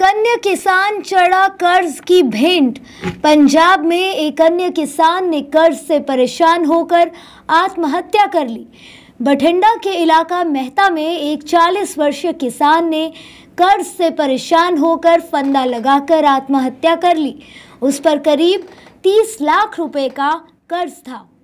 एक अन्य किसान चढ़ा कर्ज की भेंट पंजाब में एक अन्य किसान ने कर्ज से परेशान होकर आत्महत्या कर ली बठिंडा के इलाका मेहता में एक 40 वर्षीय किसान ने कर्ज से परेशान होकर फंदा लगाकर आत्महत्या कर ली उस पर करीब 30 लाख रुपए का कर्ज था